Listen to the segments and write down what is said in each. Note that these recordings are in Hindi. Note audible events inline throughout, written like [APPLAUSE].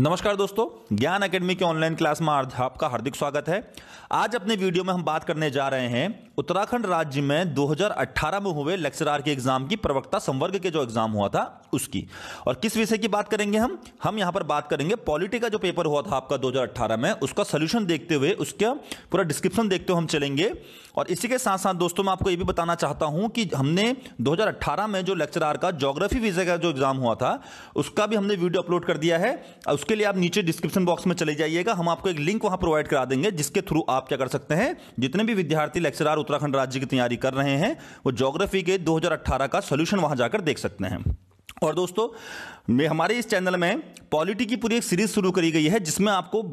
नमस्कार दोस्तों ज्ञान एकेडमी के ऑनलाइन क्लास में आपका हार्दिक स्वागत है आज अपने वीडियो में हम बात करने जा रहे हैं उत्तराखंड राज्य में 2018 में हुए लेक्चरार के एग्जाम की प्रवक्ता संवर्ग के जो एग्जाम हुआ था उसकी और किस विषय की बात करेंगे हम हम यहां पर बात करेंगे पॉलिटी का जो पेपर हुआ था आपका दो में उसका सोल्यूशन देखते हुए उसका पूरा डिस्क्रिप्शन देखते हुए हम चलेंगे और इसी के साथ साथ दोस्तों मैं आपको ये भी बताना चाहता हूं कि हमने दो में जो लेक्चरार का जोग्राफी विषय का जो एग्जाम हुआ था उसका भी हमने वीडियो अपलोड कर दिया है उसके लिए आप नीचे डिस्क्रिप्शन बॉक्स में चले जाइएगा हम आपको एक लिंक वहां प्रोवाइड करा देंगे जिसके थ्रू आप क्या कर सकते हैं जितने भी विद्यार्थी लेक्चरार उत्तराखंड राज्य की तैयारी कर रहे हैं वो जोग्राफी के 2018 का सोल्यूशन वहां जाकर देख सकते हैं और दोस्तों मैं हमारे इस चैनल में पॉलिटी की पूरी एक सीरीज शुरू करी गई है जिसमें आपको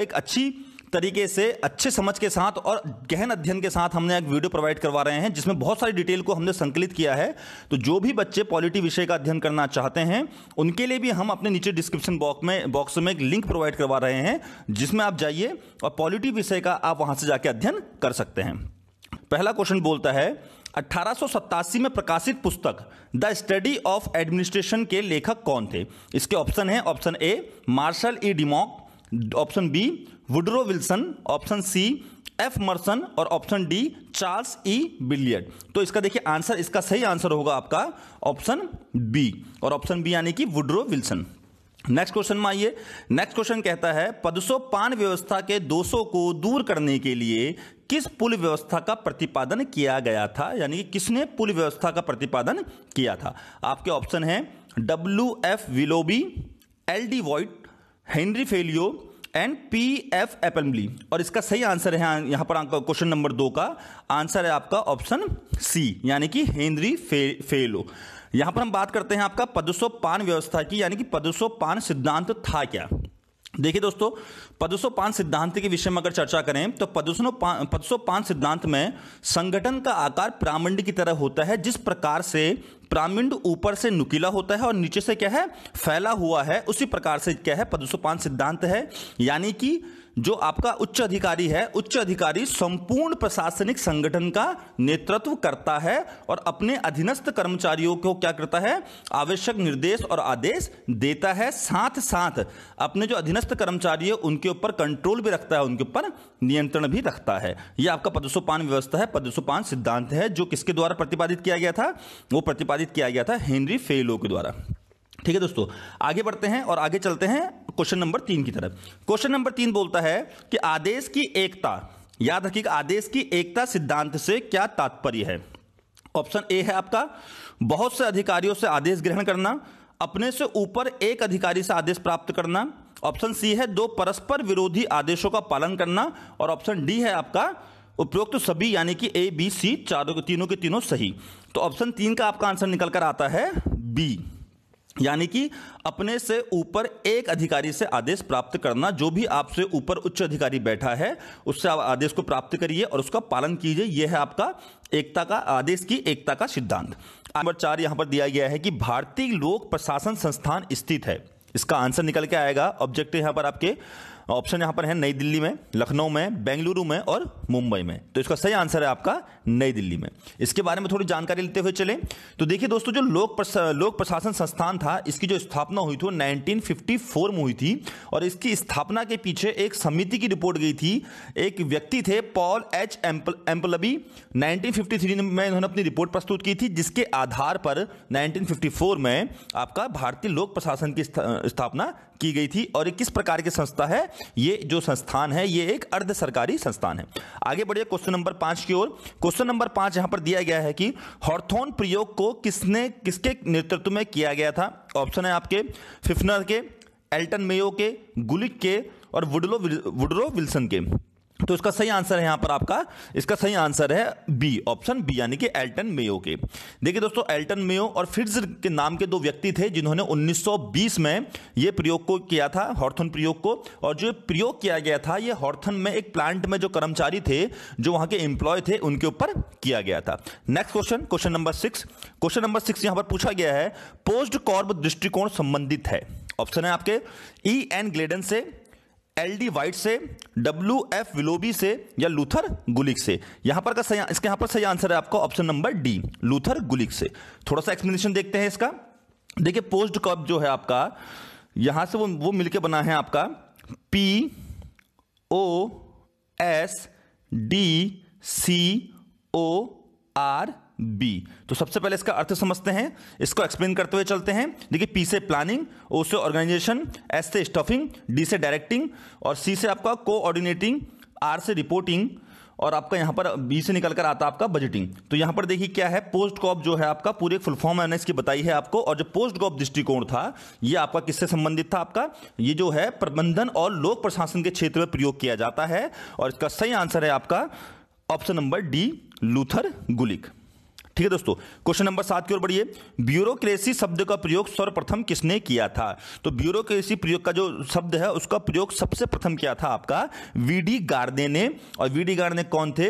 एक अच्छी तरीके से अच्छे समझ के साथ और गहन अध्ययन के साथ हमने एक वीडियो प्रोवाइड करवा रहे हैं जिसमें बहुत सारी डिटेल को हमने संकलित किया है तो जो भी बच्चे पॉलिटी विषय का अध्ययन करना चाहते हैं उनके लिए भी हम अपने नीचे डिस्क्रिप्शन बॉक्स में बॉक्स में एक लिंक प्रोवाइड करवा रहे हैं जिसमें आप जाइए और पॉलिटी विषय का आप वहाँ से जाके अध्ययन कर सकते हैं पहला क्वेश्चन बोलता है अट्ठारह में प्रकाशित पुस्तक द स्टडी ऑफ एडमिनिस्ट्रेशन के लेखक कौन थे इसके ऑप्शन हैं option A Marshall E Dimock option B Woodrow Wilson option C F Merson और option D Charles E Billiard तो इसका देखिए आंसर इसका सही आंसर होगा आपका ऑप्शन बी और ऑप्शन बी यानी कि वुडरो विल्सन नेक्स्ट क्वेश्चन में आइए नेक्स्ट क्वेश्चन कहता है पदसोपान व्यवस्था के दोषों को दूर करने के लिए किस पुल व्यवस्था का प्रतिपादन किया गया था यानी कि किसने पुल व्यवस्था का प्रतिपादन किया था आपके ऑप्शन है W F Willoughby L D White Henry Fayol and P F Appleby और इसका सही आंसर है यहाँ पर आपका क्वेश्चन नंबर दो का आंसर है आपका ऑप्शन सी यानी कि हेनरी फे, फेलो यहाँ पर हम बात करते हैं आपका पदुसो पान व्यवस्था की यानी कि पदुसो पान सिद्धांत था क्या देखिए दोस्तों पदसो पांच सिद्धांत के विषय में अगर चर्चा करें तो पदसो पदसो पांच सिद्धांत में संगठन का आकार प्रामंड की तरह होता है जिस प्रकार से प्रामिंड ऊपर से नुकीला होता है और नीचे से क्या है फैला हुआ है उसी प्रकार से क्या है पदसो पांच सिद्धांत है यानी कि जो आपका उच्च अधिकारी है उच्च अधिकारी संपूर्ण प्रशासनिक संगठन का नेतृत्व करता है और अपने अधीनस्थ कर्मचारियों को क्या करता है आवश्यक निर्देश और आदेश देता है साथ साथ अपने जो अधीनस्थ कर्मचारी है उनके ऊपर कंट्रोल भी रखता है उनके ऊपर नियंत्रण भी रखता है यह आपका पदसोपान व्यवस्था है पदसोपान सिद्धांत है जो किसके द्वारा प्रतिपादित किया गया था वो प्रतिपादित किया गया था हेनरी फेलो के द्वारा ठीक है दोस्तों आगे बढ़ते हैं और आगे चलते हैं क्वेश्चन नंबर तीन की तरफ क्वेश्चन नंबर तीन बोलता है कि आदेश की एकता याद रखिए आदेश की एकता सिद्धांत से क्या तात्पर्य है ऑप्शन ए है आपका बहुत से अधिकारियों से आदेश ग्रहण करना अपने से ऊपर एक अधिकारी से आदेश प्राप्त करना ऑप्शन सी है दो परस्पर विरोधी आदेशों का पालन करना और ऑप्शन डी है आपका उपयुक्त तो सभी यानी कि ए बी सी चारों के तीनों के तीनों सही तो ऑप्शन तीन का आपका आंसर निकल कर आता है बी यानी कि अपने से ऊपर एक अधिकारी से आदेश प्राप्त करना जो भी आपसे ऊपर उच्च अधिकारी बैठा है उससे आप आदेश को प्राप्त करिए और उसका पालन कीजिए यह है आपका एकता का आदेश की एकता का सिद्धांत नंबर चार यहां पर दिया गया है कि भारतीय लोक प्रशासन संस्थान स्थित है इसका आंसर निकल के आएगा ऑब्जेक्ट यहां पर आपके ऑप्शन यहाँ पर है नई दिल्ली में लखनऊ में बेंगलुरु में और मुंबई में तो इसका सही आंसर है आपका नई दिल्ली में इसके बारे में थोड़ी जानकारी लेते हुए चले तो देखिए दोस्तों जो लोक प्रसा, लोक प्रशासन संस्थान था इसकी जो स्थापना हुई थी वो 1954 में हुई थी और इसकी स्थापना के पीछे एक समिति की रिपोर्ट गई थी एक व्यक्ति थे Paul H Apple Appleby nineteen में इन्होंने अपनी रिपोर्ट प्रस्तुत की थी जिसके आधार पर नाइनटीन में आपका भारतीय लोक प्रशासन की स्थापना की गई थी और ये किस प्रकार की संस्था है ये जो संस्थान है ये एक अर्ध सरकारी संस्थान है आगे बढ़िए क्वेश्चन नंबर पांच की ओर क्वेश्चन नंबर पांच यहां पर दिया गया है कि हॉर्थोन प्रयोग को किसने किसके नेतृत्व में किया गया था ऑप्शन है आपके फिफनर के एल्टन मेयो के गुलिक के और वुडलो वुडरो विल्सन के तो इसका सही आंसर है यहां पर आपका इसका सही आंसर है बी ऑप्शन बी यानी कि एल्टन मेयो के देखिए दोस्तों एल्टन मेयो और फिट्ज के नाम के दो व्यक्ति थे जिन्होंने 1920 में यह प्रयोग को किया था हॉर्थन प्रयोग को और जो प्रयोग किया गया था यह हॉर्थन में एक प्लांट में जो कर्मचारी थे जो वहां के एम्प्लॉय थे उनके ऊपर किया गया था next question question number six question number six यहां पर पूछा गया है पोस्ट कॉर्ब दृष्टिकोण संबंधित है ऑप्शन है आपके ई एन ग्लेडन से एल डी वाइट से डब्ल्यू एफ विलोबी से या लूथर गुलिक से यहां पर का इसके यहां पर सही आंसर है आपका option number D Luther Gulick से थोड़ा सा एक्सप्लेनेशन देखते हैं इसका देखिए पोस्ट कप जो है आपका यहां से वो वो मिलके बना है आपका P O S D C O R B तो सबसे पहले इसका अर्थ समझते हैं इसको एक्सप्लेन करते हुए चलते हैं देखिए पी से प्लानिंग ओ से ऑर्गेनाइजेशन एस से स्टफिंग डी से डायरेक्टिंग और सी से आपका कोऑर्डिनेटिंग आर से रिपोर्टिंग और आपका यहाँ पर बी से निकल कर आता है आपका बजटिंग तो यहाँ पर देखिए क्या है पोस्ट कॉप जो है आपका पूरे फुल फॉर्म मैंने इसकी बताई है आपको और जो पोस्ट कॉप दृष्टिकोण था ये आपका किससे संबंधित था आपका ये जो है प्रबंधन और लोक प्रशासन के क्षेत्र में प्रयोग किया जाता है और इसका सही आंसर है आपका option number D Luther Gulick ठीक है दोस्तों क्वेश्चन नंबर सात की ओर बढ़िए ब्यूरोक्रेसी शब्द का प्रयोग सर्वप्रथम किसने किया था तो ब्यूरोक्रेसी प्रयोग का जो शब्द है उसका प्रयोग सबसे प्रथम किया था आपका वीडी गार्डे ने और वीडी गार्डे कौन थे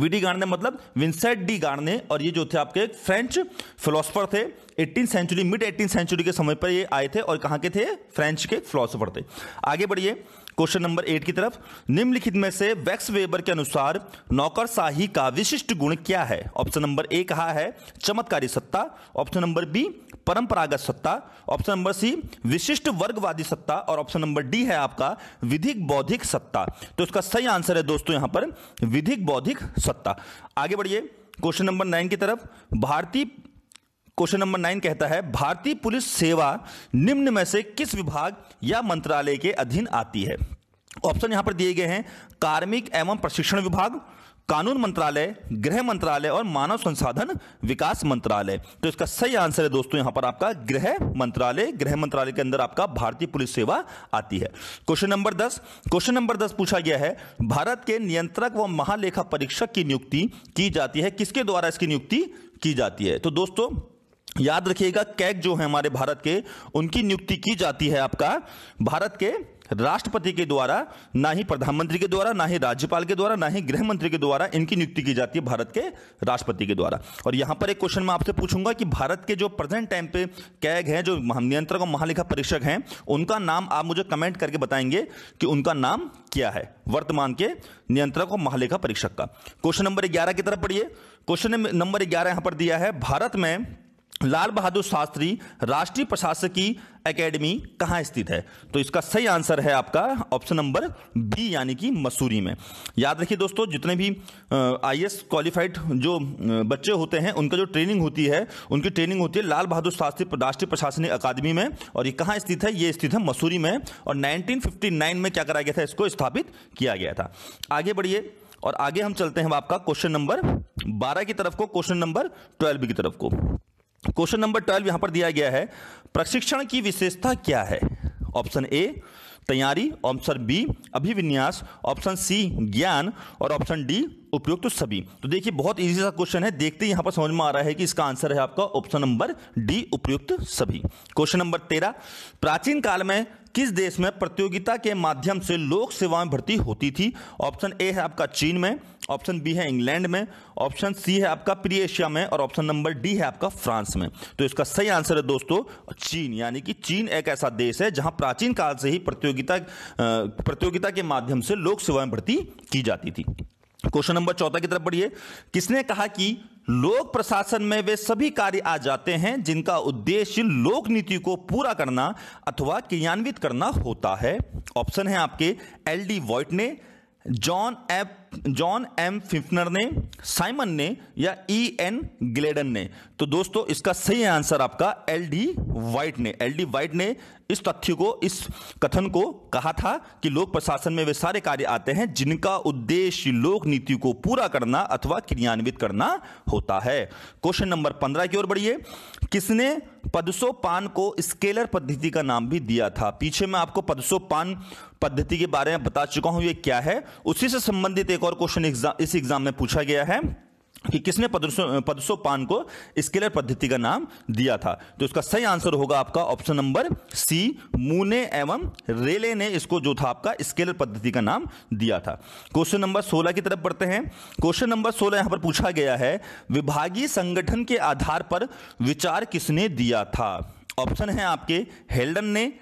वीडी गार्ने मतलब विंसेट डी गार्डे और ये जो थे आपके फ्रेंच फिलोसफर थे eighteen century mid eighteen century के समय पर ये आए थे और कहाँ के थे फ्रेंच के फिलोसफर थे आगे बढ़िए क्वेश्चन नंबर एट की तरफ निम्नलिखित में से वैक्स वेबर के अनुसार नौकरशाही का विशिष्ट गुण क्या है ऑप्शन नंबर ए कहा है चमत्कारी सत्ता ऑप्शन नंबर बी परंपरागत सत्ता ऑप्शन नंबर सी विशिष्ट वर्गवादी सत्ता और ऑप्शन नंबर डी है आपका विधिक बौद्धिक सत्ता तो इसका सही आंसर है दोस्तों यहां पर विधिक बौद्धिक सत्ता आगे बढ़िए क्वेश्चन नंबर नाइन की तरफ भारतीय क्वेश्चन नंबर नाइन कहता है भारतीय पुलिस सेवा निम्न में से किस विभाग या मंत्रालय के अधीन आती है ऑप्शन यहां पर दिए गए हैं कार्मिक एवं प्रशिक्षण विभाग कानून मंत्रालय गृह मंत्रालय और मानव संसाधन विकास मंत्रालय तो इसका सही आंसर है दोस्तों यहां पर आपका गृह मंत्रालय गृह मंत्रालय के अंदर आपका भारतीय पुलिस सेवा आती है क्वेश्चन नंबर दस क्वेश्चन नंबर दस पूछा गया है भारत के नियंत्रक व महालेखा परीक्षक की नियुक्ति की जाती है किसके द्वारा इसकी नियुक्ति की जाती है तो दोस्तों याद रखिएगा कैग जो है हमारे भारत के उनकी नियुक्ति की जाती है आपका भारत के राष्ट्रपति के द्वारा ना ही प्रधानमंत्री के द्वारा ना ही राज्यपाल के द्वारा ना ही गृह मंत्री के द्वारा इनकी नियुक्ति की जाती है भारत के राष्ट्रपति के द्वारा और यहां पर एक क्वेश्चन मैं आपसे पूछूंगा कि भारत के जो प्रेजेंट टाइम पे कैग हैं जो नियंत्रक और महालेखा परीक्षक हैं उनका नाम आप मुझे कमेंट करके बताएंगे कि उनका नाम क्या है वर्तमान के नियंत्रक और महालेखा परीक्षक का क्वेश्चन नंबर ग्यारह की तरफ पढ़िए क्वेश्चन नंबर ग्यारह यहां पर दिया है भारत में लाल बहादुर शास्त्री राष्ट्रीय प्रशासकीय एकेडमी कहाँ स्थित है तो इसका सही आंसर है आपका ऑप्शन नंबर बी यानी कि मसूरी में याद रखिए दोस्तों जितने भी आई एस क्वालिफाइड जो बच्चे होते हैं उनका जो ट्रेनिंग होती है उनकी ट्रेनिंग होती है लाल बहादुर शास्त्री राष्ट्रीय प्रशासनिक अकादमी में और ये कहाँ स्थित है ये स्थित है मसूरी में और नाइनटीन में क्या कराया गया था इसको स्थापित किया गया था आगे बढ़िए और आगे हम चलते हैं आपका क्वेश्चन नंबर बारह की तरफ को क्वेश्चन नंबर ट्वेल्व की तरफ को क्वेश्चन नंबर ट्वेल्व यहां पर दिया गया है प्रशिक्षण की विशेषता क्या है ऑप्शन ए तैयारी ऑप्शन बी अभिविन्यास ऑप्शन सी ज्ञान और ऑप्शन डी उपयुक्त तो सभी तो देखिए बहुत इजी सा क्वेश्चन है देखते ही यहां पर समझ में आ रहा है कि इसका आंसर है आपका ऑप्शन नंबर डी उपयुक्त तो सभी क्वेश्चन नंबर तेरह प्राचीन काल में किस देश में प्रतियोगिता के माध्यम से लोक सेवाएं भर्ती होती थी ऑप्शन ए है आपका चीन में ऑप्शन बी है इंग्लैंड में ऑप्शन सी है आपका प्री एशिया में और ऑप्शन नंबर डी है आपका फ्रांस में तो इसका सही आंसर है दोस्तों चीन यानी कि चीन एक ऐसा देश है जहां प्राचीन काल से ही प्रतियोगिता प्रतियोगिता के माध्यम से लोक सेवाएं भर्ती की जाती थी क्वेश्चन नंबर चौथा की तरफ बढ़िए किसने कहा कि लोक प्रशासन में वे सभी कार्य आ जाते हैं जिनका उद्देश्य लोक नीति को पूरा करना अथवा क्रियान्वित करना होता है ऑप्शन है आपके एल डी वॉइट ने जॉन एप जॉन एम फिफनर ने साइमन ने या ई एन ग्लेडन ने तो दोस्तों इसका सही आंसर आपका एल डी वाइट ने एल डी वाइट ने इस तथ्य को इस कथन को कहा था कि लोक प्रशासन में वे सारे कार्य आते हैं जिनका उद्देश्य लोक नीति को पूरा करना अथवा क्रियान्वित करना होता है क्वेश्चन नंबर पंद्रह की ओर बढ़िए किसने पदसोपान को स्केलर पद्धति का नाम भी दिया था पीछे मैं आपको पदसोपान पद्धति के बारे में बता चुका हूं ये क्या है उसी से संबंधित एक और क्वेश्चन इस एग्जाम में पूछा गया है कि किसने पदसोपान को स्केलर पद्धति का नाम दिया था तो इसका सही आंसर होगा आपका ऑप्शन नंबर सी मूने एवं रेले ने इसको जो था आपका स्केलर पद्धति का नाम दिया था क्वेश्चन नंबर 16 की तरफ बढ़ते हैं क्वेश्चन नंबर 16 यहां पर पूछा गया है विभागीय संगठन के आधार पर विचार किसने दिया था ऑप्शन है आपके हेल्डन ने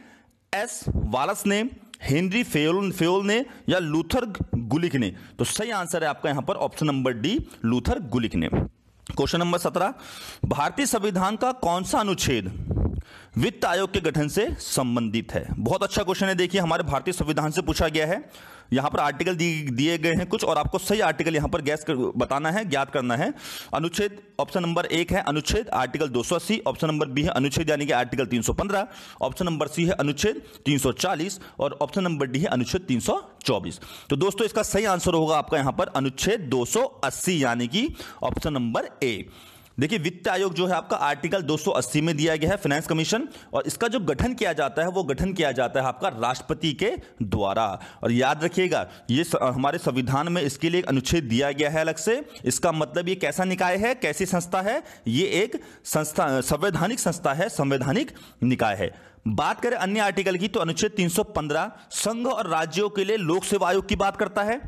एस वालस ने हेनरी फेल फेल ने या लूथर गुलिक ने तो सही आंसर है आपका यहां पर option number D Luther Gulick ने क्वेश्चन नंबर सत्रह भारतीय संविधान का कौन सा अनुच्छेद वित्त आयोग के गठन से संबंधित है बहुत अच्छा क्वेश्चन है देखिए हमारे भारतीय संविधान से पूछा गया है यहाँ पर आर्टिकल दिए गए हैं कुछ और आपको सही आर्टिकल यहाँ पर गैस कर, बताना है ज्ञात करना है अनुच्छेद ऑप्शन नंबर एक है अनुच्छेद आर्टिकल 280 ऑप्शन नंबर बी है अनुच्छेद यानी कि आर्टिकल 315 ऑप्शन नंबर सी है अनुच्छेद 340 और ऑप्शन नंबर डी है अनुच्छेद 324 तो दोस्तों इसका सही आंसर होगा आपका यहाँ पर अनुच्छेद दो यानी कि ऑप्शन नंबर ए देखिए वित्त आयोग जो है आपका आर्टिकल 280 में दिया गया है फाइनेंस कमीशन और इसका जो गठन किया जाता है वो गठन किया जाता है आपका राष्ट्रपति के द्वारा और याद रखिएगा ये हमारे संविधान में इसके लिए एक अनुच्छेद दिया गया है अलग से इसका मतलब ये कैसा निकाय है कैसी संस्था है ये एक संस्था संवैधानिक संस्था है संवैधानिक निकाय है बात करें अन्य आर्टिकल की तो अनुच्छेद 315 संघ और राज्यों के लिए लोक सेवा आयोग की बात करता है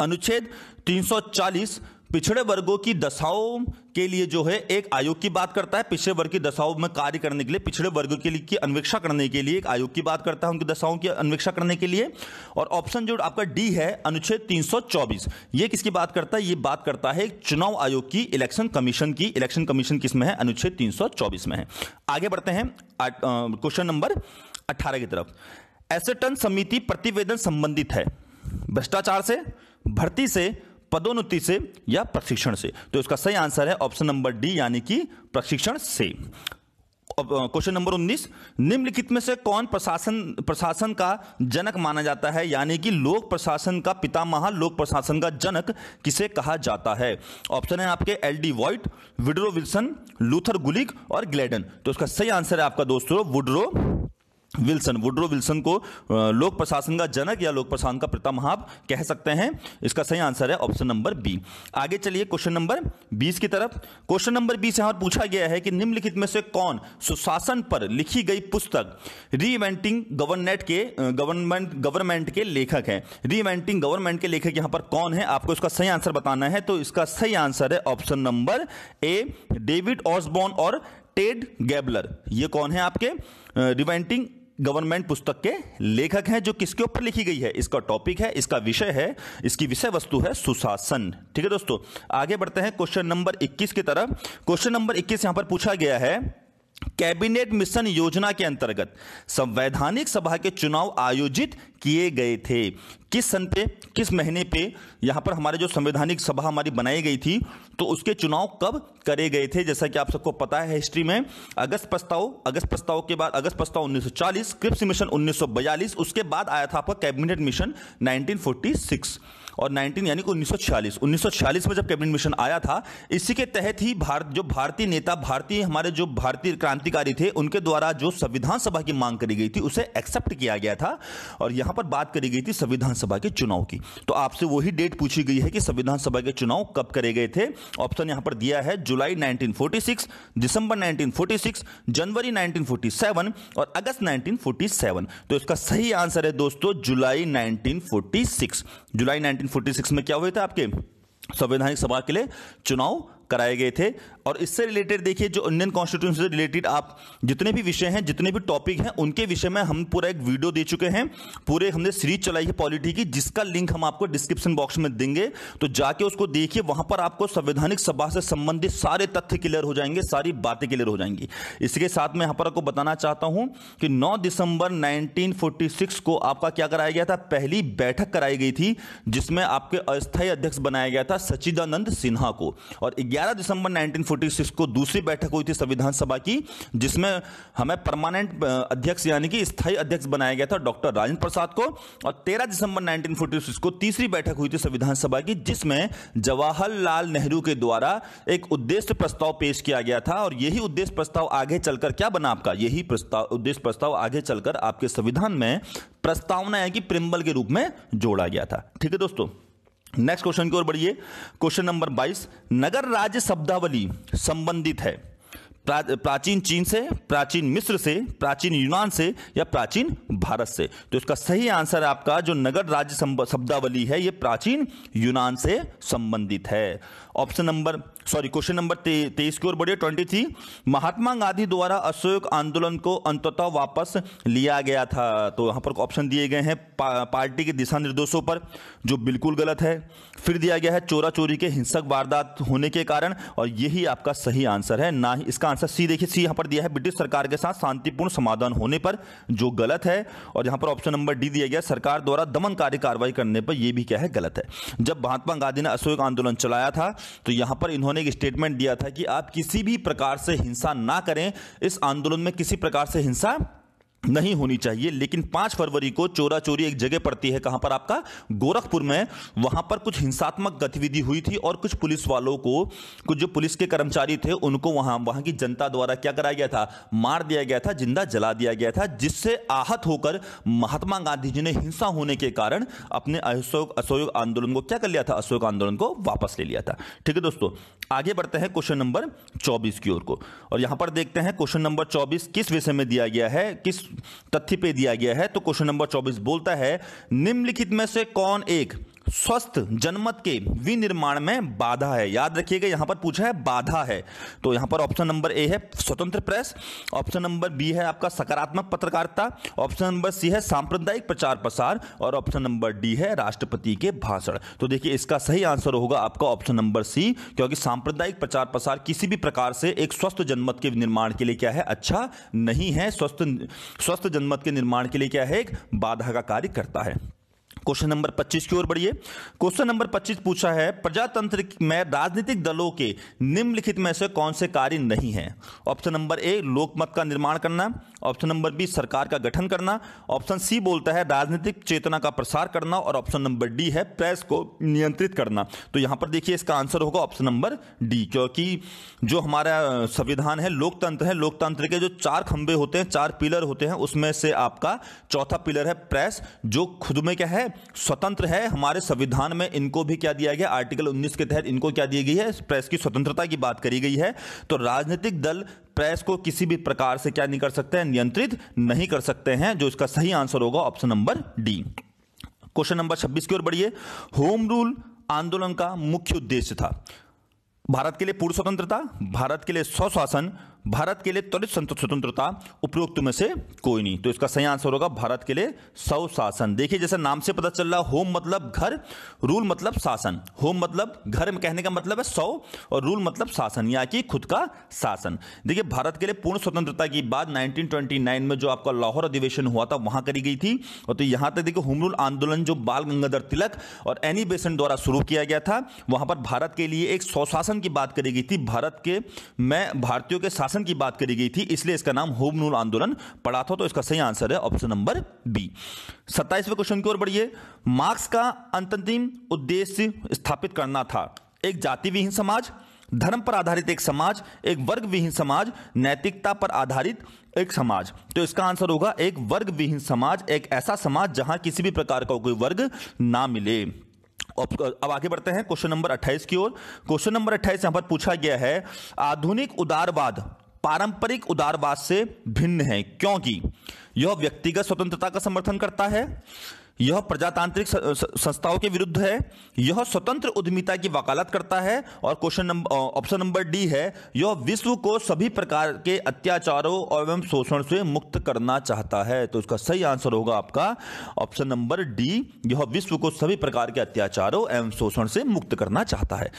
अनुच्छेद 340 पिछड़े वर्गों की दशाओं के लिए जो है एक आयोग की बात करता है पिछड़े वर्ग की दशाओं में कार्य करने के लिए पिछड़े वर्ग के लिए की अन्वेक्षा करने के लिए एक आयोग की बात करता है उनकी दशाओं की अन्वेक्षा करने के लिए और ऑप्शन जो आपका डी है अनुच्छेद 324 ये किसकी बात करता है ये बात करता है चुनाव आयोग की इलेक्शन कमीशन की इलेक्शन कमीशन किसमें है अनुच्छेद तीन में है आगे बढ़ते हैं क्वेश्चन नंबर अट्ठारह की तरफ एसेटन समिति प्रतिवेदन संबंधित है भ्रष्टाचार से भर्ती से पदोन्नति से या प्रशिक्षण से तो इसका सही आंसर है ऑप्शन नंबर डी यानी कि प्रशिक्षण से क्वेश्चन नंबर 19 निम्नलिखित में से कौन प्रशासन प्रशासन का जनक माना जाता है यानी कि लोक प्रशासन का पितामह लोक प्रशासन का जनक किसे कहा जाता है ऑप्शन है आपके L D White Woodrow Wilson Luther Gulick और ग्लेडन तो इसका सही आंसर है आपका दोस्तों वुड्रो विल्सन वुड्रो विल्सन को लोक प्रशासन का जनक या लोक प्रशासन का हाँ कह सकते हैं इसका सही आंसर है ऑप्शन नंबर बी आगे चलिए क्वेश्चन नंबर बीस की तरफ क्वेश्चन नंबर बीस यहाँ पूछा गया है कि निम्नलिखित में से कौन सुशासन पर लिखी गई पुस्तक रीवेंटिंग गवर्नमेंट के गवर्नमेंट गवर्नमेंट के लेखक है रीवेंटिंग गवर्नमेंट के लेखक यहाँ पर कौन है आपको इसका सही आंसर बताना है तो इसका सही आंसर है option number A David Osborne और टेड गैबलर ये कौन है आपके रिवेंटिंग गवर्नमेंट पुस्तक के लेखक हैं जो किसके ऊपर लिखी गई है इसका टॉपिक है इसका विषय है इसकी विषय वस्तु है सुशासन ठीक है दोस्तों आगे बढ़ते हैं क्वेश्चन नंबर 21 की तरफ क्वेश्चन नंबर 21 यहां पर पूछा गया है कैबिनेट मिशन योजना के अंतर्गत संवैधानिक सभा के चुनाव आयोजित किए गए थे किस सन पे किस महीने पे यहाँ पर हमारे जो संवैधानिक सभा हमारी बनाई गई थी तो उसके चुनाव कब करे गए थे जैसा कि आप सबको पता है हिस्ट्री में अगस्त प्रस्ताव अगस्त प्रस्ताव के बाद अगस्त प्रस्ताव 1940 क्रिप्स मिशन 1942 उसके बाद आया था आपका कैबिनेट मिशन 1946 और 19 यानी कि 1946 1946 में जब कैबिनेट मिशन आया था इसी के तहत ही भारत जो भारतीय नेता भारतीय हमारे जो भारतीय क्रांतिकारी थे उनके द्वारा जो संविधान सभा की मांग करी गई थी उसे एक्सेप्ट किया गया था और यहाँ पर बात करी गई थी संविधान विधानसभा के चुनाव की तो आपसे वही डेट पूछी गई है कि संविधान सभा के चुनाव कब करे गए थे ऑप्शन यहां पर दिया है जुलाई 1946 दिसंबर 1946 जनवरी 1947 और अगस्त 1947 तो इसका सही आंसर है दोस्तों जुलाई 1946 जुलाई 1946 में क्या हुए थे आपके संवैधानिक सभा के लिए चुनाव कराए गए थे और इससे रिलेटेड देखिए जो इंडियन कॉन्स्टिट्यूशन से रिलेटेड आप जितने भी विषय हैं जितने भी टॉपिक हैं उनके विषय में हम पूरा एक वीडियो दे चुके हैं पूरे हमने सीरीज चलाई है पॉलिटी की जिसका लिंक हम आपको डिस्क्रिप्शन बॉक्स में देंगे तो जाके उसको देखिए वहां पर आपको संवैधानिक सभा से संबंधित सारे तथ्य क्लियर हो जाएंगे सारी बातें क्लियर हो जाएंगी इसके साथ में यहाँ पर आपको बताना चाहता हूँ कि नौ दिसंबर नाइनटीन को आपका क्या कराया गया था पहली बैठक कराई गई थी जिसमें आपके अस्थायी अध्यक्ष बनाया गया था सचिदानंद सिन्हा को और 11 दिसंबर 1946 को दूसरी बैठक हुई थी संविधान सभा की जिसमें हमें परमानेंट अध्यक्ष यानी कि स्थायी अध्यक्ष बनाया गया था डॉक्टर राजेंद्र प्रसाद को और 13 दिसंबर 1946 को तीसरी बैठक हुई थी संविधान सभा की जिसमें जवाहरलाल नेहरू के द्वारा एक उद्देश्य प्रस्ताव पेश किया गया था और यही उद्देश्य प्रस्ताव आगे चलकर क्या बना आपका यही प्रस्ताव उद्देश्य प्रस्ताव आगे चलकर आपके संविधान में प्रस्तावना है कि प्रिंबल के रूप में जोड़ा गया था ठीक है दोस्तों नेक्स्ट क्वेश्चन की ओर बढ़िए क्वेश्चन नंबर 22 नगर राज्य शब्दावली संबंधित है प्रा, प्राचीन चीन से प्राचीन मिस्र से प्राचीन यूनान से या प्राचीन भारत से तो इसका सही आंसर आपका जो नगर राज्य शब्दावली है ये प्राचीन यूनान से संबंधित है option number sorry question number तेईस की ओर बढ़िया ट्वेंटी थ्री महात्मा गांधी द्वारा असहयोग आंदोलन को अंततः वापस लिया गया था तो यहां पर ऑप्शन दिए गए हैं पा, पार्टी के दिशा निर्देशों पर जो बिल्कुल गलत है फिर दिया गया है चोरा चोरी के हिंसक वारदात होने के कारण और यही आपका सही आंसर है ना ही इसका आंसर सी देखिए सी यहां पर दिया है ब्रिटिश सरकार के साथ शांतिपूर्ण समाधान होने पर जो गलत है और यहां पर ऑप्शन नंबर डी दिया गया सरकार द्वारा दमनकारी कार्रवाई करने पर यह भी क्या है गलत है जब महात्मा गांधी ने असहयोग आंदोलन चलाया था तो यहां पर इन्होंने उन्होंने एक स्टेटमेंट दिया था कि आप किसी भी प्रकार से हिंसा ना करें इस आंदोलन में किसी प्रकार से हिंसा नहीं होनी चाहिए लेकिन पांच फरवरी को चोरा चोरी एक जगह पड़ती है कहां पर आपका गोरखपुर में वहां पर कुछ हिंसात्मक गतिविधि हुई थी और कुछ पुलिस वालों को कुछ जो पुलिस के कर्मचारी थे उनको वहां वहां की जनता द्वारा क्या कराया गया था मार दिया गया था जिंदा जला दिया गया था जिससे आहत होकर महात्मा गांधी जी ने हिंसा होने के कारण अपने अशोक अशोक आंदोलन को क्या कर लिया था अशोक आंदोलन को वापस ले लिया था ठीक है दोस्तों आगे बढ़ते हैं क्वेश्चन नंबर चौबीस की ओर को और यहां पर देखते हैं क्वेश्चन नंबर चौबीस किस विषय में दिया गया है किस तथ्य पे दिया गया है तो क्वेश्चन नंबर 24 बोलता है निम्नलिखित में से कौन एक स्वस्थ जनमत के विनिर्माण में बाधा है याद रखिएगा यहां पर पूछा है बाधा है तो यहां पर ऑप्शन नंबर ए है स्वतंत्र प्रेस ऑप्शन नंबर बी है आपका सकारात्मक पत्रकारिता ऑप्शन नंबर सी है सांप्रदायिक प्रचार प्रसार और ऑप्शन नंबर डी है राष्ट्रपति के भाषण तो देखिए इसका सही आंसर होगा आपका ऑप्शन नंबर सी क्योंकि सांप्रदायिक प्रचार प्रसार किसी भी प्रकार से एक स्वस्थ जनमत के निर्माण के लिए क्या है अच्छा नहीं है स्वस्थ स्वस्थ जनमत के निर्माण के लिए क्या है एक बाधा का कार्य करता है क्वेश्चन नंबर 25 की ओर बढ़िए क्वेश्चन नंबर 25 पूछा है प्रजातंत्र में राजनीतिक दलों के निम्नलिखित में से कौन से कार्य नहीं है ऑप्शन नंबर ए लोकमत का निर्माण करना ऑप्शन नंबर बी सरकार का गठन करना ऑप्शन सी बोलता है राजनीतिक चेतना का प्रसार करना और ऑप्शन नंबर डी है प्रेस को नियंत्रित करना तो यहां पर देखिए इसका आंसर होगा ऑप्शन नंबर डी क्योंकि जो हमारा संविधान है लोकतंत्र है लोकतंत्र के जो चार खंबे होते हैं चार पिलर होते हैं उसमें से आपका चौथा पिलर है प्रेस जो खुद में क्या है स्वतंत्र है हमारे संविधान में इनको भी क्या दिया गया आर्टिकल उन्नीस के तहत इनको क्या दी गई है प्रेस की स्वतंत्रता की बात करी गई है तो राजनीतिक दल प्रेस को किसी भी प्रकार से क्या नहीं कर सकते हैं नियंत्रित नहीं कर सकते हैं जो इसका सही आंसर होगा option number D question number 26 की ओर बढ़िए होम रूल आंदोलन का मुख्य उद्देश्य था भारत के लिए पूर्ण स्वतंत्रता भारत के लिए स्वशासन भारत के लिए त्वरित स्वतंत्रता उपरोक्त में से कोई नहीं तो इसका सही आंसर होगा भारत के लिए सौ शासन देखिए जैसे नाम से पता चल रहा है होम मतलब घर रूल मतलब शासन होम मतलब घर में कहने का मतलब है सौ और रूल मतलब शासन या कि खुद का शासन देखिए भारत के लिए पूर्ण स्वतंत्रता की बात नाइनटीन में जो आपका लाहौर अधिवेशन हुआ था वहां करी गई थी और तो यहां तक देखिए होम रूल आंदोलन जो बाल गंगाधर तिलक और एनी बेसेंट द्वारा शुरू किया गया था वहां पर भारत के लिए एक स्वशासन की बात करी गई थी भारत के मैं भारतीयों के शासन शासन की बात करी गई थी इसलिए इसका नाम होम रूल आंदोलन पड़ा था तो इसका सही आंसर है ऑप्शन नंबर बी सत्ताईसवें क्वेश्चन की ओर बढ़िए मार्क्स का अंतिम उद्देश्य स्थापित करना था एक जाति विहीन समाज धर्म पर आधारित एक समाज एक वर्ग विहीन समाज नैतिकता पर आधारित एक समाज तो इसका आंसर होगा एक वर्ग विहीन समाज एक ऐसा समाज जहां किसी भी प्रकार का कोई वर्ग ना मिले अब आगे बढ़ते हैं क्वेश्चन नंबर 28 की ओर क्वेश्चन नंबर 28 यहां पर पूछा गया है आधुनिक उदारवाद पारंपरिक उदारवाद से भिन्न है क्योंकि यह व्यक्तिगत स्वतंत्रता का समर्थन करता है यह प्रजातांत्रिक संस्थाओं के विरुद्ध है यह स्वतंत्र उद्यमिता की वकालत करता है और question number option number D है यह विश्व को सभी प्रकार के अत्याचारों और एवं शोषण से मुक्त करना चाहता है तो इसका सही आंसर होगा आपका ऑप्शन नंबर डी यह विश्व को सभी प्रकार के अत्याचारों एवं शोषण से मुक्त करना चाहता है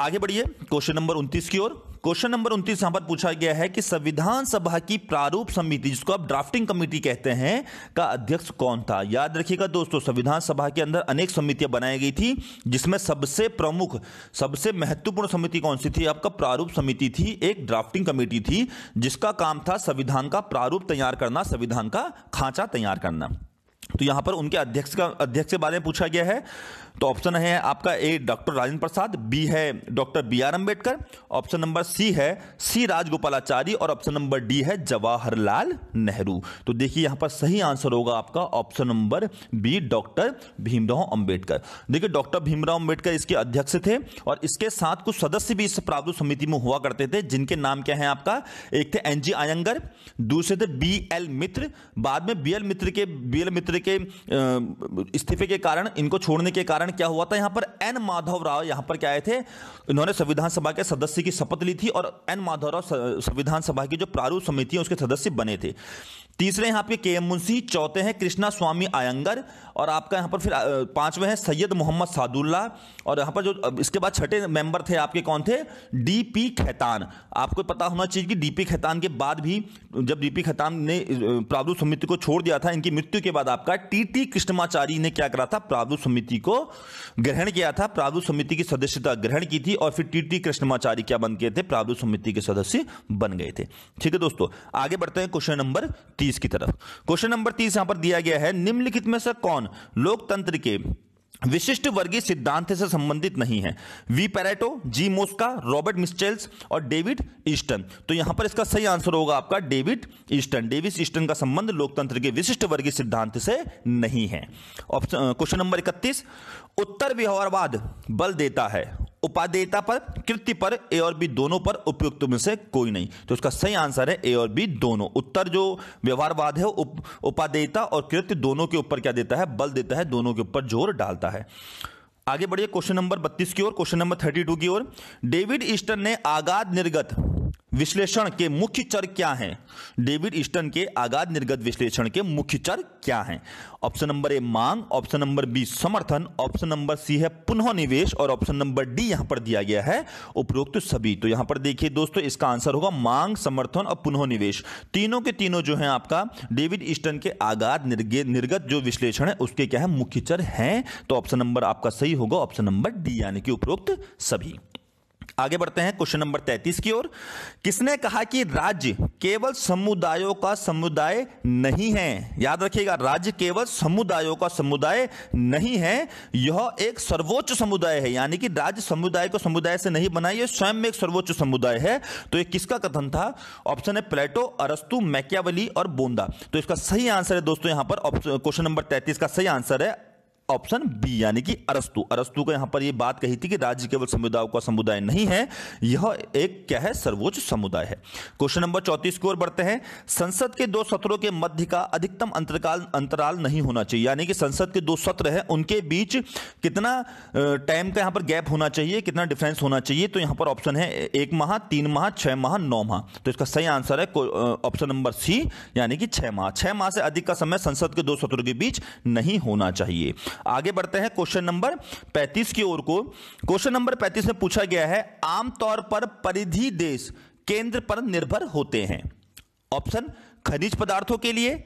आगे बढ़िए क्वेश्चन नंबर 29 की ओर क्वेश्चन नंबर 29 यहां पर पूछा गया है कि संविधान सभा की प्रारूप समिति जिसको आप ड्राफ्टिंग कमेटी कहते हैं का अध्यक्ष कौन था याद रखिएगा दोस्तों संविधान सभा के अंदर अनेक समितियां बनाई गई थी जिसमें सबसे प्रमुख सबसे महत्वपूर्ण समिति कौन सी थी आपका प्रारूप समिति थी एक ड्राफ्टिंग कमेटी थी जिसका काम था संविधान का प्रारूप तैयार करना संविधान का खांचा तैयार करना तो यहां पर उनके अध्यक्ष का अध्यक्ष के बारे में पूछा गया है तो ऑप्शन है आपका A doctor Rajendra Prasad B है doctor B R Ambedkar option number C है सी राजगोपालाचारी और ऑप्शन नंबर डी है जवाहरलाल नेहरू तो देखिए यहां पर सही आंसर होगा आपका option number B doctor Bhimrao Ambedkar देखिए डॉक्टर भीमराव अंबेडकर इसके अध्यक्ष थे और इसके साथ कुछ सदस्य भी इस प्राप्त समिति में हुआ करते थे जिनके नाम क्या है आपका एक थे एन जी आयंगर दूसरे थे बी एल मित्र बाद में बी एल मित्र के बी एल मित्र मित्र के इस्तीफे के कारण इनको छोड़ने के कारण क्या हुआ था यहां पर एन माधव राव यहां पर क्या आए थे इन्होंने संविधान सभा के सदस्य की शपथ ली थी और एन माधव राव संविधान सभा की जो प्रारूप समिति है उसके सदस्य बने थे तीसरे यहाँ पे के एम मुंशी चौथे हैं कृष्णा स्वामी आयंगर और आपका यहाँ पर फिर पांचवें हैं सैयद मोहम्मद सादुल्ला और यहाँ पर जो इसके बाद छठे मेंबर थे आपके कौन थे डीपी खैतान आपको पता होना चाहिए कि डीपी खैतान के बाद भी जब डीपी खैतान ने प्रादू समिति को छोड़ दिया था इनकी मृत्यु के बाद आपका टी टी कृष्णमाचारी ने क्या करा था प्रारूप समिति को ग्रहण किया था प्रारूप समिति की सदस्यता ग्रहण की थी और फिर टी टी कृष्णमाचारी क्या बन गए थे प्रादू समिति के सदस्य बन गए थे ठीक है दोस्तों आगे बढ़ते हैं क्वेश्चन नंबर तीस की तरफ क्वेश्चन नंबर तीस यहां पर दिया गया है निम्नलिखित में से कौन लोकतंत्र के विशिष्ट वर्गीय सिद्धांत से संबंधित नहीं है V Pareto G Mosca Robert Michels और डेविड ईस्टन तो यहां पर इसका सही आंसर होगा आपका डेविड ईस्टन डेविस ईस्टन का संबंध लोकतंत्र के विशिष्ट वर्गीय सिद्धांत से नहीं है ऑप्शन क्वेश्चन नंबर इकतीस उत्तर व्यवहारवाद बल देता है उपादेयता पर कृति पर ए और बी दोनों पर उपयुक्त में से कोई नहीं तो उसका सही आंसर है ए और बी दोनों उत्तर जो व्यवहारवाद है उप, उपादेयता और कृत्य दोनों के ऊपर क्या देता है बल देता है दोनों के ऊपर जोर डालता है आगे बढ़िए क्वेश्चन नंबर 32 की ओर क्वेश्चन नंबर 32 की ओर डेविड ईस्टर ने आगाध निर्गत विश्लेषण के मुख्य चर क्या हैं डेविड ईस्टन के आगाध निर्गत विश्लेषण के मुख्य चर क्या हैं ऑप्शन नंबर ए मांग ऑप्शन नंबर बी समर्थन ऑप्शन नंबर सी है पुनः निवेश और ऑप्शन नंबर डी यहां पर दिया गया है उपरोक्त सभी तो यहां पर देखिए दोस्तों इसका आंसर होगा मांग समर्थन और पुनः निवेश तीनों के तीनों जो है आपका डेविड ईस्टन के आगाध निर्गत जो विश्लेषण है उसके क्या है मुख्य चर है तो ऑप्शन नंबर आपका सही होगा ऑप्शन नंबर डी यानी कि उपरोक्त सभी आगे बढ़ते हैं क्वेश्चन नंबर 33 की ओर किसने कहा कि राज्य केवल समुदायों का समुदाय नहीं है याद रखिएगा राज्य केवल समुदायों का समुदाय नहीं है यह एक सर्वोच्च समुदाय है यानी कि राज्य समुदाय को समुदाय से नहीं बना यह स्वयं में एक सर्वोच्च समुदाय है तो यह किसका कथन था ऑप्शन है प्लेटो अरस्तु मैकियावली और बोंदा तो इसका सही आंसर है दोस्तों यहां पर क्वेश्चन नंबर तैतीस का सही आंसर है ऑप्शन बी यानी कि अरस्तु अरस्तु का यहां पर ये बात कही थी कि राज्य केवल समुदाय का समुदाय नहीं है यह एक क्या है सर्वोच्च समुदाय है क्वेश्चन नंबर चौतीस की ओर बढ़ते हैं संसद के दो सत्रों के मध्य का अधिकतम अंतरकाल अंतराल नहीं होना चाहिए यानी कि संसद के दो सत्र हैं उनके बीच कितना टाइम का यहां पर गैप होना चाहिए कितना डिफरेंस होना चाहिए तो यहां पर ऑप्शन है एक माह तीन माह छह माह नौ माह तो इसका सही आंसर है ऑप्शन नंबर सी यानी कि छह माह छह माह से अधिक का समय संसद के दो सत्रों के बीच नहीं होना चाहिए आगे बढ़ते हैं क्वेश्चन नंबर 35 की ओर को क्वेश्चन नंबर 35 में पूछा गया है आमतौर पर परिधि देश केंद्र पर निर्भर होते हैं ऑप्शन खनिज पदार्थों के लिए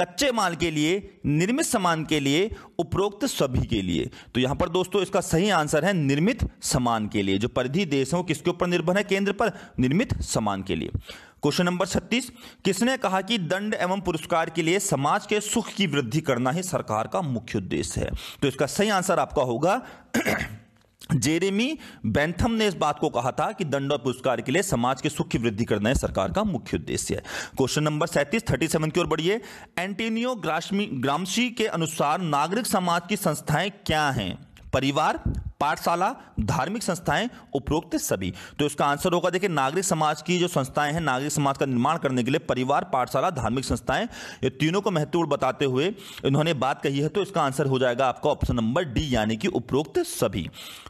कच्चे माल के लिए निर्मित सामान के लिए उपरोक्त सभी के लिए तो यहां पर दोस्तों इसका सही आंसर है निर्मित सामान के लिए जो परिधि देश है किसके ऊपर निर्भर है केंद्र पर निर्मित सामान के लिए क्वेश्चन नंबर छत्तीस किसने कहा कि दंड एवं पुरस्कार के लिए समाज के सुख की वृद्धि करना ही सरकार का मुख्य उद्देश्य है तो इसका सही आंसर आपका होगा [CLEARS THROAT] जेरेमी बैंथम ने इस बात को कहा था कि दंड और पुरस्कार के लिए समाज के सुख की वृद्धि करना है सरकार का मुख्य उद्देश्य है क्वेश्चन नंबर सैंतीस थर्टी सेवन की ओर बढ़िए एंटीनियो ग्रामी के अनुसार नागरिक समाज की संस्थाएं क्या हैं परिवार पाठशाला धार्मिक संस्थाएं उपरोक्त सभी तो इसका आंसर होगा देखिए नागरिक समाज की जो संस्थाएं हैं नागरिक समाज का निर्माण करने के लिए परिवार पाठशाला धार्मिक संस्थाएं ये तीनों को महत्वपूर्ण बताते हुए इन्होंने बात कही है तो इसका आंसर हो जाएगा आपका ऑप्शन नंबर डी यानी कि उपरोक्त सभी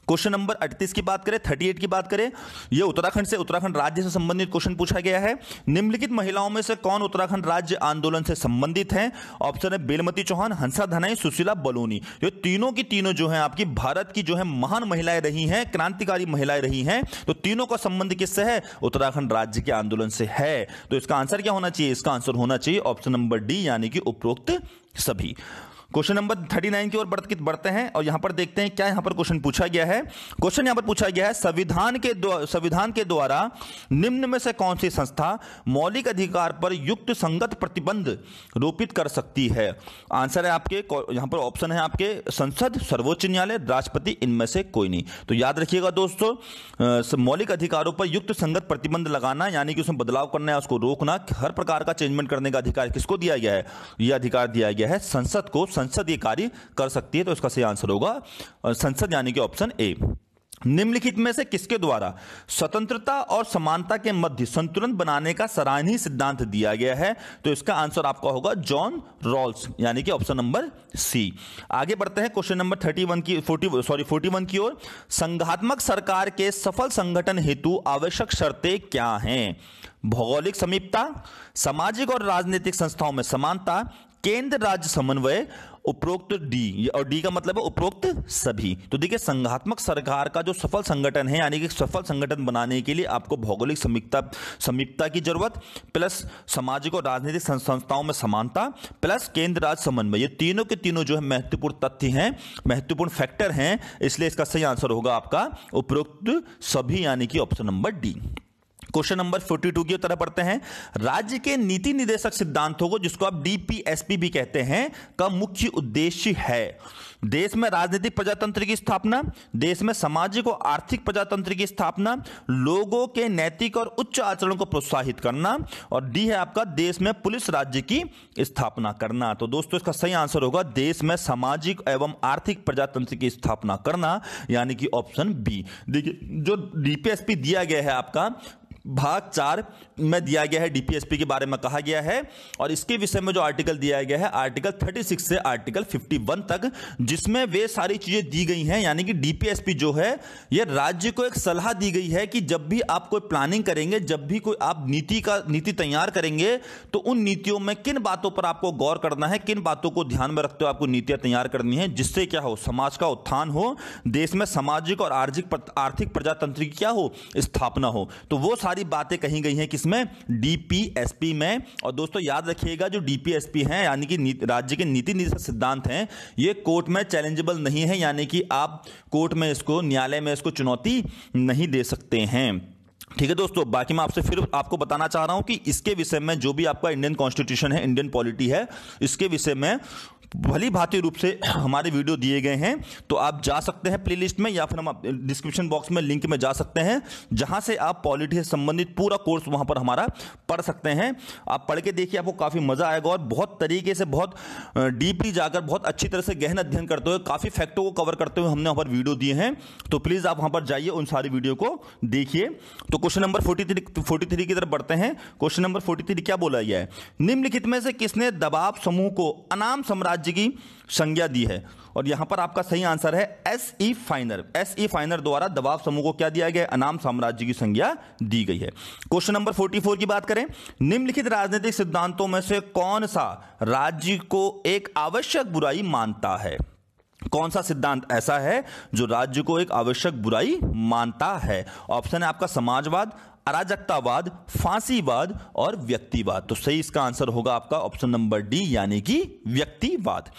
क्वेश्चन नंबर अड़तीस की बात करें थर्टी की बात करें यह उत्तराखंड से उत्तराखंड राज्य से संबंधित क्वेश्चन पूछा गया है निम्नलिखित महिलाओं में से कौन उत्तराखंड राज्य आंदोलन से संबंधित है ऑप्शन है बेलमती चौहान हंसा धनाई सुशीला बलोनी ये तीनों की तीनों जो है आपकी भारत की जो है महान महिलाएं रही हैं क्रांतिकारी महिलाएं रही हैं तो तीनों का संबंध किससे है उत्तराखंड राज्य के आंदोलन से है तो इसका आंसर क्या होना चाहिए इसका आंसर होना चाहिए ऑप्शन नंबर डी यानी कि उपरोक्त सभी क्वेश्चन नंबर थर्टी नाइन की ओर बढ़ते बढ़ते हैं और यहां पर देखते हैं क्या यहां पर क्वेश्चन पूछा गया है क्वेश्चन यहां पर पूछा गया है संविधान के संविधान के द्वारा निम्न में से कौन सी संस्था मौलिक अधिकार पर युक्त संगत प्रतिबंध रोपित कर सकती है आंसर है आपके यहां पर ऑप्शन है आपके संसद सर्वोच्च न्यायालय राष्ट्रपति इनमें से कोई नहीं तो याद रखिएगा दोस्तों मौलिक अधिकारों पर युक्त संगत प्रतिबंध लगाना यानी कि उसमें बदलाव करना है उसको रोकना हर प्रकार का चेंजमेंट करने का अधिकार किसको दिया गया है यह अधिकार दिया गया है संसद को संसद ये कार्य कर सकती है तो इसका सही आंसर होगा संसद यानी कि ऑप्शन ए निम्नलिखित में से किसके द्वारा स्वतंत्रता और समानता के मध्य संतुलन बनाने का सराहनीय सिद्धांत दिया गया है तो इसका आंसर आपका होगा जॉन रॉल्स यानी कि ऑप्शन नंबर सी आगे बढ़ते हैं क्वेश्चन नंबर थर्टी वन की फोर्टी सॉरी फोर्टी वन की ओर संघात्मक सरकार के सफल संगठन हेतु आवश्यक शर्तें क्या हैं भौगोलिक समीपता सामाजिक और राजनीतिक संस्थाओं में समानता केंद्र राज्य समन्वय उपरोक्त डी और डी का मतलब है उपरोक्त सभी तो देखिए संघात्मक सरकार का जो सफल संगठन है यानी कि सफल संगठन बनाने के लिए आपको भौगोलिक समीपता समीपता की जरूरत प्लस सामाजिक और राजनीतिक संस्थाओं में समानता प्लस केंद्र राज्य समन्वय ये तीनों के तीनों जो है महत्वपूर्ण तथ्य हैं महत्वपूर्ण फैक्टर हैं इसलिए इसका सही आंसर होगा आपका उपरोक्त सभी यानी कि option number D question number 42 की तरह पढ़ते हैं राज्य के नीति निदेशक सिद्धांतों को जिसको आप डीपीएसपी भी कहते हैं का मुख्य उद्देश्य है देश में राजनीतिक प्रजातंत्र की स्थापना देश में सामाजिक और आर्थिक प्रजातंत्र की स्थापना लोगों के नैतिक और उच्च आचरण को प्रोत्साहित करना और डी है आपका देश में पुलिस राज्य की स्थापना करना तो दोस्तों इसका सही आंसर होगा देश में सामाजिक एवं आर्थिक प्रजातंत्र की स्थापना करना यानी कि ऑप्शन बी देखिए जो डीपीएसपी दिया गया है आपका भाग चार में दिया गया है डीपीएसपी के बारे में कहा गया है और इसके विषय में जो आर्टिकल दिया गया है आर्टिकल 36 से आर्टिकल 51 तक जिसमें वे सारी चीज़ें दी गई हैं यानी कि डीपीएसपी जो है यह राज्य को एक सलाह दी गई है कि जब भी आप कोई प्लानिंग करेंगे जब भी कोई आप नीति का नीति तैयार करेंगे तो उन नीतियों में किन बातों पर आपको गौर करना है किन बातों को ध्यान में रखते हुए आपको नीतियां तैयार करनी है जिससे क्या हो समाज का उत्थान हो देश में सामाजिक और आर्थिक आर्थिक प्रजातंत्र की क्या हो स्थापना हो तो वो सारी सारी बातें कही गई हैं किसमें डीपीएसपी में और दोस्तों याद रखिएगा जो डीपीएसपी हैं यानी कि राज्य के नीति निर्देशक सिद्धांत हैं ये कोर्ट में चैलेंजेबल नहीं है यानी कि आप कोर्ट में इसको न्यायालय में इसको चुनौती नहीं दे सकते हैं ठीक है दोस्तों बाकी मैं आपसे फिर आपको बताना चाह रहा हूं कि इसके विषय में जो भी आपका इंडियन कॉन्स्टिट्यूशन है इंडियन पॉलिटी है इसके विषय में भली भांति रूप से हमारे वीडियो दिए गए हैं तो आप जा सकते हैं प्लेलिस्ट में या फिर हम डिस्क्रिप्शन बॉक्स में लिंक में जा सकते हैं जहां से आप पॉलिटी से संबंधित पूरा कोर्स वहां पर हमारा पढ़ सकते हैं आप पढ़ के देखिए आपको काफ़ी मज़ा आएगा और बहुत तरीके से बहुत डीपली जाकर बहुत अच्छी तरह से गहन अध्ययन करते हुए काफ़ी फैक्टों को कवर करते हुए हमने वहाँ पर वीडियो दिए हैं तो प्लीज़ आप वहाँ पर जाइए उन सारी वीडियो को देखिए तो तो question number forty three forty three की तरफ बढ़ते हैं क्वेश्चन नंबर फोर्टी थ्री क्या बोला गया है निम्नलिखित में से किसने दबाव समूह को अनाम साम्राज्य की संज्ञा दी है और यहां पर आपका सही आंसर है एस ई फाइनर एस ई फाइनर द्वारा दबाव समूह को क्या दिया गया है अनाम साम्राज्य की संज्ञा दी गई है क्वेश्चन नंबर फोर्टी फोर की बात करें निम्नलिखित राजनीतिक सिद्धांतों में से कौन सा राज्य को एक आवश्यक बुराई मानता है कौन सा सिद्धांत ऐसा है जो राज्य को एक आवश्यक बुराई मानता है ऑप्शन है आपका समाजवाद अराजकतावाद फांसीवाद और व्यक्तिवाद तो सही इसका आंसर होगा आपका ऑप्शन नंबर डी यानी कि व्यक्तिवाद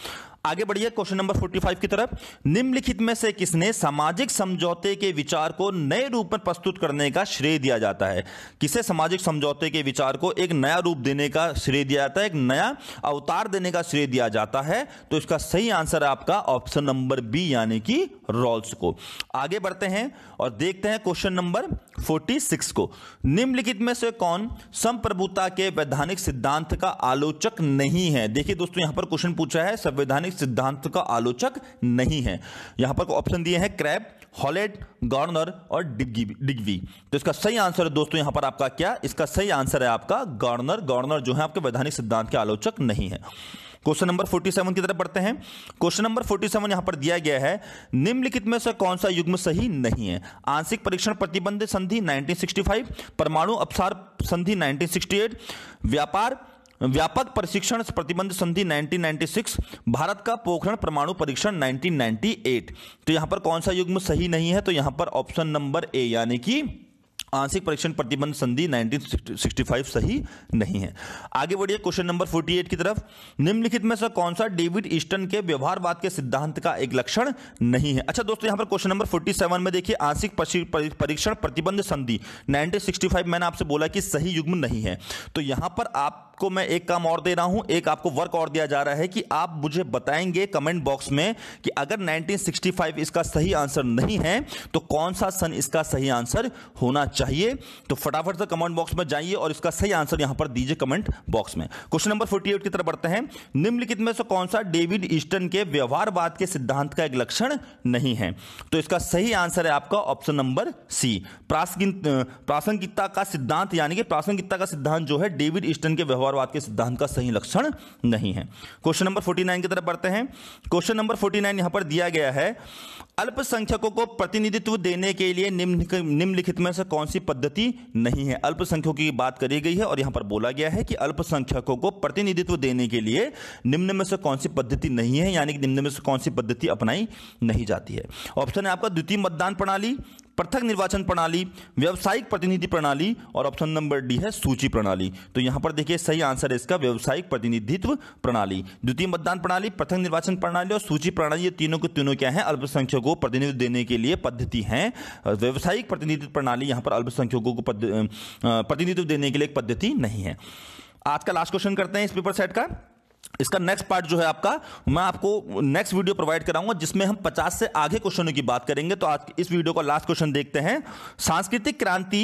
आगे बढ़िए क्वेश्चन नंबर 45 की तरफ निम्नलिखित में से किसने सामाजिक समझौते के विचार को नए रूप में प्रस्तुत करने का श्रेय दिया जाता है किसे सामाजिक समझौते के विचार को एक नया रूप देने का श्रेय दिया जाता है एक नया अवतार देने का श्रेय दिया जाता है तो इसका सही आंसर है आपका ऑप्शन नंबर बी यानी कि रॉल्स को आगे बढ़ते हैं और देखते हैं क्वेश्चन नंबर फोर्टी को निम्नलिखित में से कौन संप्रभुता के वैधानिक सिद्धांत का आलोचक नहीं है देखिए दोस्तों यहां पर क्वेश्चन पूछा है संवैधानिक वैज्ञानिक सिद्धांत का आलोचक नहीं है यहां पर ऑप्शन दिए हैं क्रैब हॉलेट गॉर्नर और डिग्गी डिग्वी तो इसका सही आंसर है दोस्तों यहां पर आपका क्या इसका सही आंसर है आपका गॉर्नर गॉर्नर जो है आपके वैधानिक सिद्धांत के आलोचक नहीं है क्वेश्चन नंबर 47 की तरफ बढ़ते हैं क्वेश्चन नंबर 47 सेवन यहां पर दिया गया है निम्नलिखित में से कौन सा युग्म सही नहीं है आंशिक परीक्षण प्रतिबंध संधि 1965 परमाणु अपसार संधि 1968 व्यापार व्यापक प्रशिक्षण प्रतिबंध संधि 1996 भारत का पोखरण परमाणु परीक्षण 1998 तो यहां पर कौन सा युग्म सही नहीं है तो यहां पर ऑप्शन नंबर ए यानी कि आंशिक परीक्षण प्रतिबंध संधि 1965 सही नहीं है आगे बढ़िए क्वेश्चन नंबर 48 की तरफ निम्नलिखित में से कौन सा डेविड ईस्टन के व्यवहारवाद के सिद्धांत का एक लक्षण नहीं है अच्छा दोस्तों यहां पर क्वेश्चन नंबर 47 में देखिए आंशिक परीक्षण प्रतिबंध संधि 1965 मैंने आपसे बोला कि सही युग्म नहीं है तो यहां पर आप आपको मैं एक काम और दे रहा हूं एक आपको वर्क और दिया जा रहा है कि आप मुझे बताएंगे कमेंट बॉक्स में कि अगर 1965 इसका सही आंसर नहीं है तो कौन सा सन इसका सही आंसर होना चाहिए तो फटाफट से कमेंट बॉक्स में जाइए और इसका सही आंसर यहां पर दीजिए कमेंट बॉक्स में क्वेश्चन नंबर फोर्टी की तरफ बढ़ते हैं निम्नलिखित में से कौन सा डेविड ईस्टर्न के व्यवहारवाद के सिद्धांत का एक लक्षण नहीं है तो इसका सही आंसर है आपका ऑप्शन नंबर सी प्रासंगिकता का सिद्धांत यानी कि प्रासंगिकता का सिद्धांत जो है डेविड ईस्टर्न के व्यवहार गौरवाद के सिद्धांत का सही लक्षण नहीं है क्वेश्चन नंबर फोर्टी नाइन की तरफ बढ़ते हैं क्वेश्चन नंबर फोर्टी नाइन यहां पर दिया गया है अल्पसंख्यकों को प्रतिनिधित्व देने के लिए निम्नलिखित में से कौन सी पद्धति नहीं है अल्पसंख्यकों की बात करी गई है और यहां पर बोला गया है कि अल्पसंख्यकों को प्रतिनिधित्व देने के लिए निम्न में से कौन सी पद्धति नहीं है यानी कि निम्न में से कौन सी पद्धति अपनाई नहीं जाती है ऑप्शन है आपका द्वितीय मतदान प्रणाली पृथक निर्वाचन प्रणाली व्यावसायिक प्रतिनिधि प्रणाली और ऑप्शन नंबर डी है सूची प्रणाली तो यहां पर देखिए सही आंसर है इसका व्यावसायिक प्रतिनिधित्व प्रणाली द्वितीय मतदान प्रणाली पृथक निर्वाचन प्रणाली और सूची प्रणाली ये तीनों के तीनों क्या है अल्पसंख्यकों को प्रतिनिधित्व देने के लिए पद्धति है व्यावसायिक प्रतिनिधित्व प्रणाली यहां पर अल्पसंख्यकों को प्रतिनिधित्व देने के लिए एक पद्धति नहीं है आज का लास्ट क्वेश्चन करते हैं इस पेपर सेट का इसका नेक्स्ट पार्ट जो है आपका मैं आपको नेक्स्ट वीडियो प्रोवाइड कराऊंगा जिसमें हम 50 से आगे क्वेश्चनों की बात करेंगे तो आज इस वीडियो का लास्ट क्वेश्चन देखते हैं सांस्कृतिक क्रांति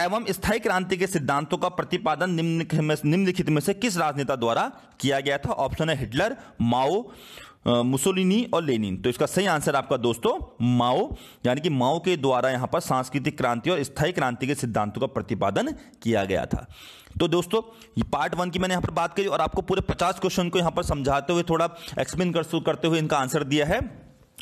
एवं स्थायी क्रांति के सिद्धांतों का प्रतिपादन निम्नलिखित में, निम्नलिखित में से किस राजनेता द्वारा किया गया था ऑप्शन है हिटलर माओ मुसोलिनी और लेनिन तो इसका सही आंसर आपका दोस्तों माओ यानी कि माओ के द्वारा यहां पर सांस्कृतिक क्रांति और स्थायी क्रांति के सिद्धांतों का प्रतिपादन किया गया था तो दोस्तों ये पार्ट वन की मैंने यहां पर बात करी और आपको पूरे पचास क्वेश्चन को यहां पर समझाते हुए थोड़ा एक्सप्लेन करते हुए इनका आंसर दिया है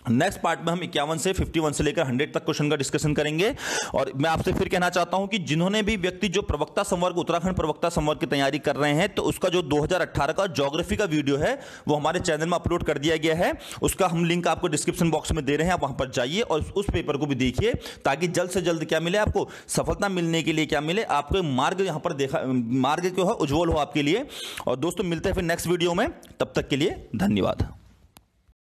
नेक्स्ट पार्ट में हम इक्यावन से 51 से लेकर 100 तक क्वेश्चन का डिस्कशन करेंगे और मैं आपसे फिर कहना चाहता हूं कि जिन्होंने भी व्यक्ति जो प्रवक्ता संवर्ग उत्तराखंड प्रवक्ता संवर्ग की तैयारी कर रहे हैं तो उसका जो 2018 का ज्योग्राफी का वीडियो है वो हमारे चैनल में अपलोड कर दिया गया है उसका हम लिंक आपको डिस्क्रिप्शन बॉक्स में दे रहे हैं आप वहां पर जाइए और उस पेपर को भी देखिए ताकि जल्द से जल्द क्या मिले आपको सफलता मिलने के लिए क्या मिले आपको मार्ग यहाँ पर देखा मार्ग जो है उज्ज्वल हो आपके लिए और दोस्तों मिलते हैं फिर नेक्स्ट वीडियो में तब तक के लिए धन्यवाद